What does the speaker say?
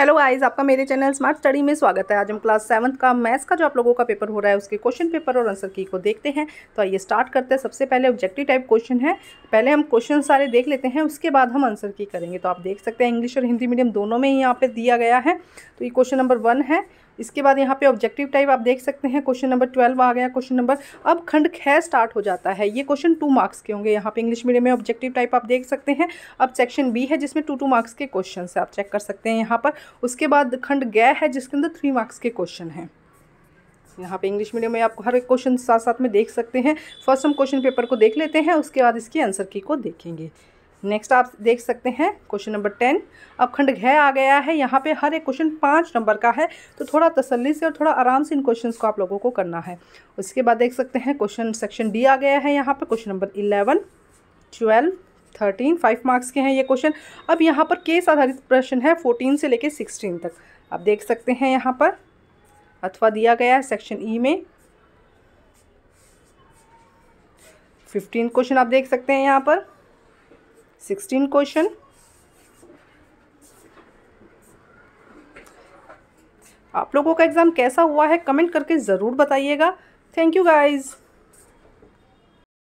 hello eyes आपका मेरे channel smart study में स्वागत है आज हम क्लास सेवन्थ का मैथ्स का जो आप लोगों का पेपर हो रहा है उसके क्वेश्चन पेपर और आंसर की को देखते हैं तो आइए स्टार्ट करते हैं सबसे पहले ऑब्जेक्टिव टाइप क्वेश्चन है पहले हम क्वेश्चन सारे देख लेते हैं उसके बाद हम आंसर की करेंगे तो आप देख सकते हैं इंग्लिश और हिंदी मीडियम दोनों में ही यहाँ पर दिया गया है तो ये क्वेश्चन नंबर वन है इसके बाद यहाँ पे ऑब्जेक्टिव टाइप आप देख सकते हैं क्वेश्चन नंबर ट्वेल्व आ गया क्वेश्चन नंबर अब खंड खै स्टार्ट हो जाता है ये क्वेश्चन टू मार्क्स के होंगे यहाँ पे इंग्लिश मीडियम में ऑब्जेक्टिव टाइप आप देख सकते हैं अब सेक्शन बी है जिसमें टू टू मार्क्स के क्वेश्चन है आप चेक कर सकते हैं यहाँ पर उसके बाद खंड गै है जिसके अंदर थ्री मार्क्स के क्वेश्चन हैं यहाँ पे इंग्लिश मीडियम में आप हर एक क्वेश्चन साथ साथ में देख सकते हैं फर्स्ट हम क्वेश्चन पेपर को देख लेते हैं उसके बाद इसके आंसर की को देखेंगे नेक्स्ट आप देख सकते हैं क्वेश्चन नंबर टेन अब खंड घय आ गया है यहाँ पे हर एक क्वेश्चन पाँच नंबर का है तो थोड़ा तसल्ली से और थोड़ा आराम से इन क्वेश्चंस को आप लोगों को करना है उसके बाद देख सकते हैं क्वेश्चन सेक्शन डी आ गया है यहाँ पर question number eleven twelve thirteen five marks के हैं ये क्वेश्चन अब यहाँ पर केस आधारित प्रश्न है फोर्टीन से लेकर सिक्सटीन तक आप देख सकते हैं यहाँ पर अथवा दिया गया है सेक्शन ई e में फिफ्टीन क्वेश्चन आप देख सकते हैं यहाँ पर सिक्सटीन क्वेश्चन आप लोगों का एग्ज़ाम कैसा हुआ है कमेंट करके ज़रूर बताइएगा थैंक यू गाइज़